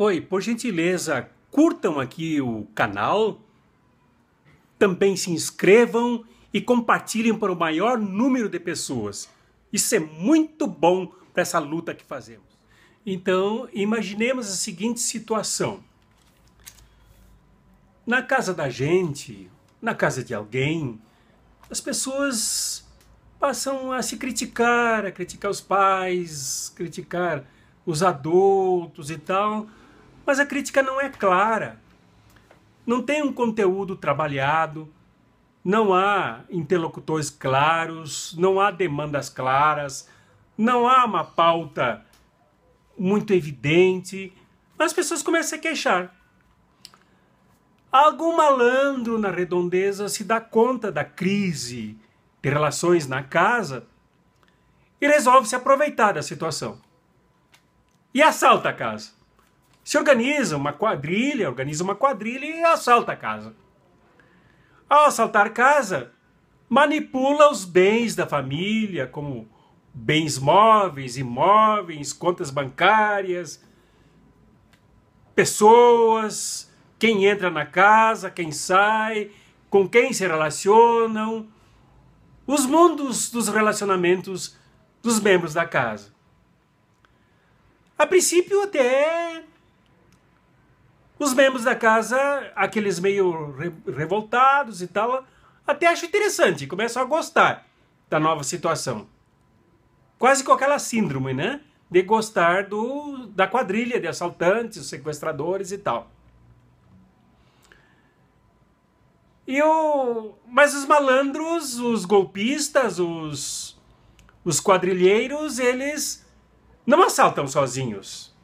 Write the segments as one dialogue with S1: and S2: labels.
S1: Oi, por gentileza, curtam aqui o canal, também se inscrevam e compartilhem para o maior número de pessoas. Isso é muito bom para essa luta que fazemos. Então, imaginemos a seguinte situação. Na casa da gente, na casa de alguém, as pessoas passam a se criticar, a criticar os pais, criticar os adultos e tal. Mas a crítica não é clara, não tem um conteúdo trabalhado, não há interlocutores claros, não há demandas claras, não há uma pauta muito evidente. As pessoas começam a queixar. Algum malandro na redondeza se dá conta da crise de relações na casa e resolve se aproveitar da situação. E assalta a casa se organiza uma quadrilha, organiza uma quadrilha e assalta a casa. Ao assaltar casa, manipula os bens da família, como bens móveis, imóveis, contas bancárias, pessoas, quem entra na casa, quem sai, com quem se relacionam, os mundos dos relacionamentos dos membros da casa. A princípio até os membros da casa, aqueles meio re revoltados e tal, até acho interessante, começam a gostar da nova situação. Quase com aquela síndrome, né? De gostar do, da quadrilha de assaltantes, sequestradores e tal. E o... Mas os malandros, os golpistas, os, os quadrilheiros, eles não assaltam sozinhos.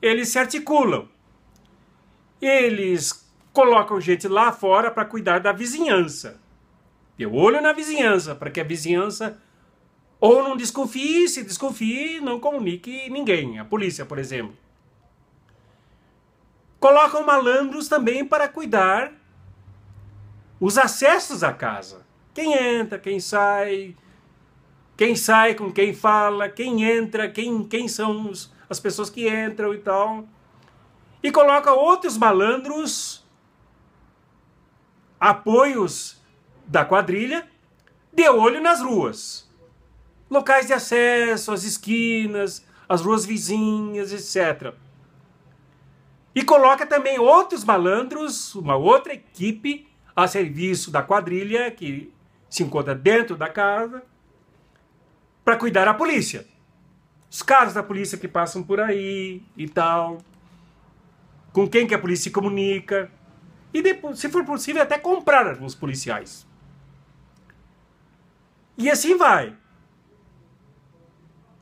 S1: Eles se articulam. Eles colocam gente lá fora para cuidar da vizinhança. Deu olho na vizinhança, para que a vizinhança ou não desconfie, se desconfie, não comunique ninguém, a polícia, por exemplo. Colocam malandros também para cuidar os acessos à casa. Quem entra, quem sai, quem sai com quem fala, quem entra, quem, quem são os, as pessoas que entram e tal e coloca outros malandros, apoios da quadrilha, de olho nas ruas. Locais de acesso, as esquinas, as ruas vizinhas, etc. E coloca também outros malandros, uma outra equipe a serviço da quadrilha que se encontra dentro da casa para cuidar da polícia. Os carros da polícia que passam por aí e tal com quem que a polícia se comunica e depois, se for possível, até comprar os policiais. E assim vai.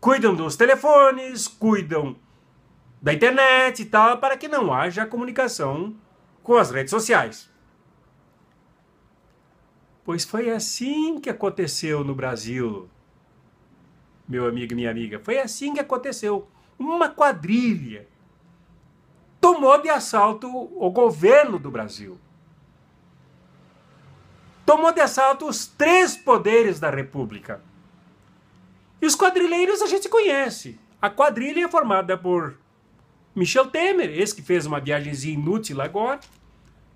S1: Cuidam dos telefones, cuidam da internet e tal, para que não haja comunicação com as redes sociais. Pois foi assim que aconteceu no Brasil, meu amigo e minha amiga. Foi assim que aconteceu. Uma quadrilha tomou de assalto o governo do Brasil. Tomou de assalto os três poderes da República. E os quadrilheiros a gente conhece. A quadrilha é formada por Michel Temer, esse que fez uma viagemzinha inútil agora,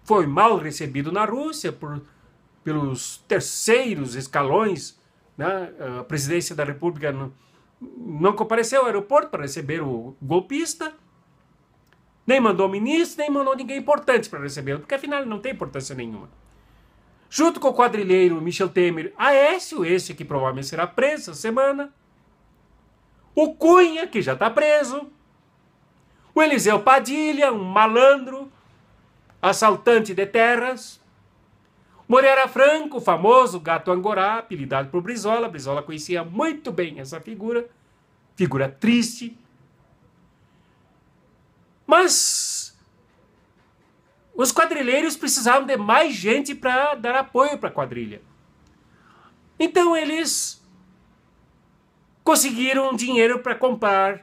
S1: foi mal recebido na Rússia por, pelos terceiros escalões. Né? A presidência da República não, não compareceu ao aeroporto para receber o golpista. Nem mandou ministro, nem mandou ninguém importante para recebê-lo, porque afinal não tem importância nenhuma. Junto com o quadrilheiro Michel Temer, Aécio, esse que provavelmente será preso essa semana. O Cunha, que já está preso. O Eliseu Padilha, um malandro, assaltante de terras. Moreira Franco, famoso gato angorá, apelidado por Brizola. Brizola conhecia muito bem essa figura, figura triste, mas os quadrilheiros precisavam de mais gente para dar apoio para a quadrilha. Então eles conseguiram dinheiro para comprar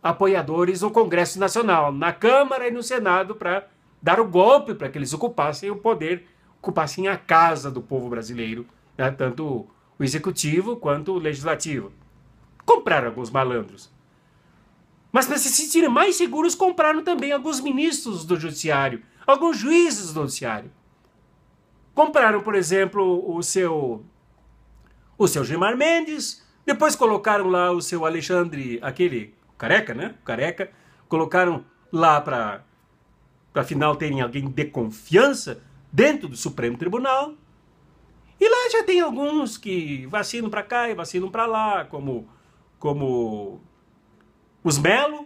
S1: apoiadores no Congresso Nacional, na Câmara e no Senado para dar o golpe para que eles ocupassem o poder, ocupassem a casa do povo brasileiro, né? tanto o executivo quanto o legislativo. Compraram alguns malandros. Mas para se sentirem mais seguros, compraram também alguns ministros do judiciário, alguns juízes do judiciário. Compraram, por exemplo, o seu o seu Gilmar Mendes, depois colocaram lá o seu Alexandre, aquele careca, né? Careca, colocaram lá para para afinal terem alguém de confiança dentro do Supremo Tribunal. E lá já tem alguns que vacinam para cá e vacinam para lá, como como os Melo,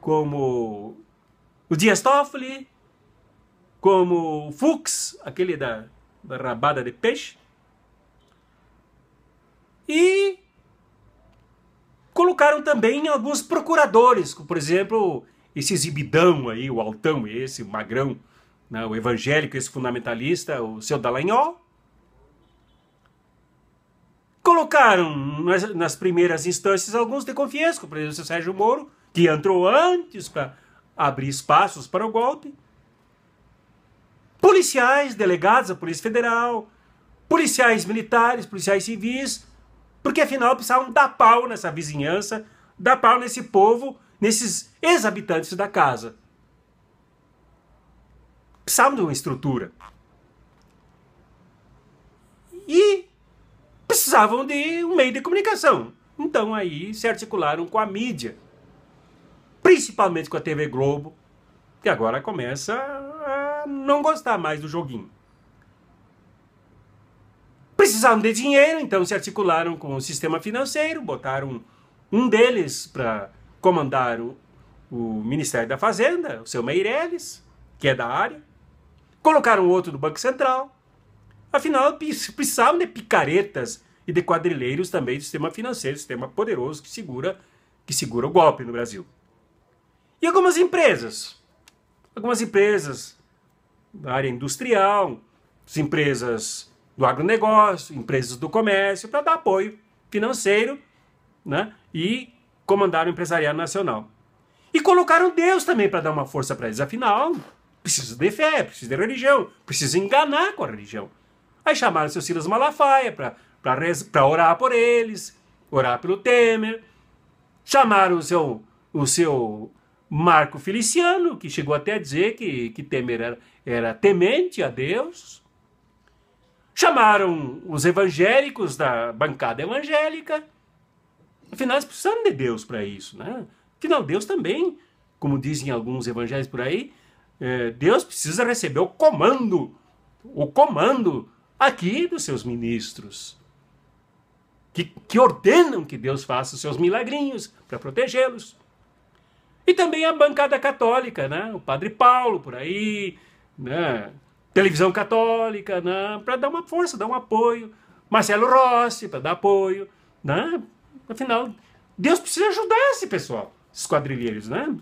S1: como o Dias Toffoli, como o Fux, aquele da, da rabada de peixe, e colocaram também alguns procuradores, como por exemplo esse exibidão aí, o altão, esse o magrão, né, o evangélico, esse fundamentalista, o seu Dallagnol, colocaram nas, nas primeiras instâncias alguns de confiança, por exemplo, o Sérgio Moro, que entrou antes para abrir espaços para o golpe. Policiais, delegados da Polícia Federal, policiais militares, policiais civis, porque afinal precisavam dar pau nessa vizinhança, dar pau nesse povo, nesses ex-habitantes da casa. Precisavam de uma estrutura. E precisavam de um meio de comunicação. Então aí se articularam com a mídia, principalmente com a TV Globo, que agora começa a não gostar mais do joguinho. Precisavam de dinheiro, então se articularam com o sistema financeiro, botaram um deles para comandar o, o Ministério da Fazenda, o seu Meireles, que é da área, colocaram outro do Banco Central. Afinal, precisavam de picaretas e de quadrilheiros também do sistema financeiro, sistema poderoso que segura, que segura o golpe no Brasil. E algumas empresas, algumas empresas da área industrial, empresas do agronegócio, empresas do comércio, para dar apoio financeiro né, e comandar o empresariado nacional. E colocaram Deus também para dar uma força para eles. Afinal, precisa de fé, precisa de religião, precisa enganar com a religião. Aí chamaram seu Silas Malafaia para para orar por eles, orar pelo Temer, chamar o seu, o seu Marco Feliciano, que chegou até a dizer que, que Temer era, era temente a Deus. Chamaram os evangélicos da bancada evangélica. Afinal, eles precisaram de Deus para isso, né? Afinal, Deus também, como dizem alguns evangelhos por aí, é, Deus precisa receber o comando, o comando aqui dos seus ministros que, que ordenam que Deus faça os seus milagrinhos para protegê-los. E também a bancada católica, né? o Padre Paulo por aí, né? televisão católica, né? para dar uma força, dar um apoio. Marcelo Rossi para dar apoio. Né? Afinal, Deus precisa ajudar esse pessoal, esses quadrilheiros. Né?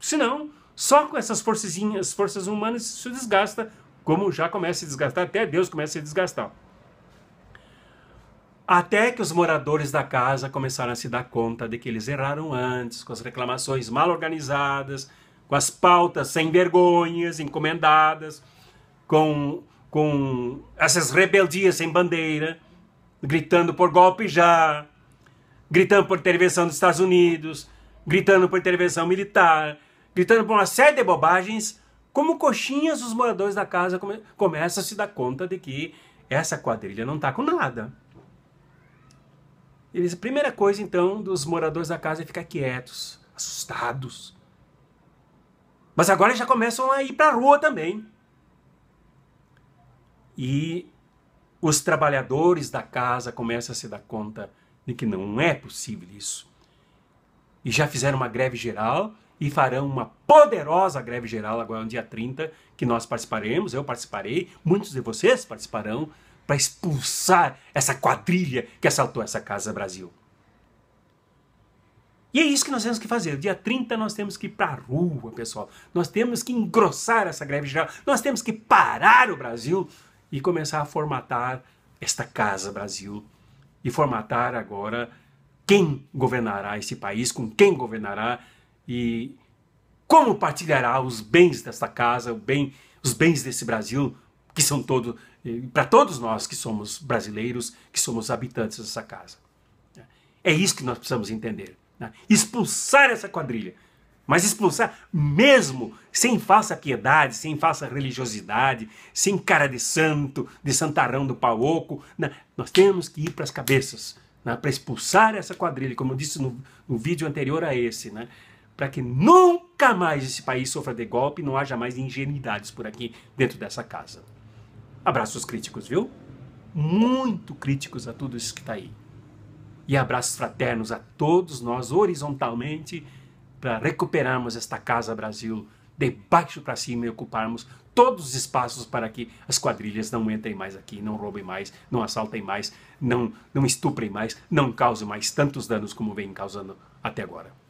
S1: Senão, só com essas forcezinhas, forças humanas, isso desgasta, como já começa a se desgastar, até Deus começa a se desgastar. Até que os moradores da casa começaram a se dar conta de que eles erraram antes, com as reclamações mal organizadas, com as pautas sem vergonhas encomendadas, com, com essas rebeldias sem bandeira, gritando por golpe já, gritando por intervenção dos Estados Unidos, gritando por intervenção militar, gritando por uma série de bobagens. Como coxinhas, os moradores da casa come começam a se dar conta de que essa quadrilha não está com nada. Eles, a primeira coisa, então, dos moradores da casa é ficar quietos, assustados. Mas agora já começam a ir para a rua também. E os trabalhadores da casa começam a se dar conta de que não é possível isso. E já fizeram uma greve geral e farão uma poderosa greve geral agora no dia 30, que nós participaremos, eu participarei, muitos de vocês participarão para expulsar essa quadrilha que assaltou essa casa Brasil. E é isso que nós temos que fazer. Dia 30 nós temos que ir para a rua, pessoal. Nós temos que engrossar essa greve geral. Nós temos que parar o Brasil e começar a formatar esta casa Brasil e formatar agora quem governará esse país, com quem governará e como partilhará os bens desta casa, bem, os bens desse Brasil, que são todos para todos nós que somos brasileiros, que somos habitantes dessa casa. É isso que nós precisamos entender. Né? Expulsar essa quadrilha. Mas expulsar mesmo sem falsa piedade, sem falsa religiosidade, sem cara de santo, de santarão do pau oco. Né? Nós temos que ir para as cabeças né? para expulsar essa quadrilha, como eu disse no, no vídeo anterior a esse. Né? Para que nunca mais esse país sofra de golpe e não haja mais ingenuidades por aqui dentro dessa casa. Abraços críticos, viu? Muito críticos a tudo isso que está aí. E abraços fraternos a todos nós, horizontalmente, para recuperarmos esta Casa Brasil de baixo para cima e ocuparmos todos os espaços para que as quadrilhas não entrem mais aqui, não roubem mais, não assaltem mais, não, não estuprem mais, não causem mais tantos danos como vêm causando até agora.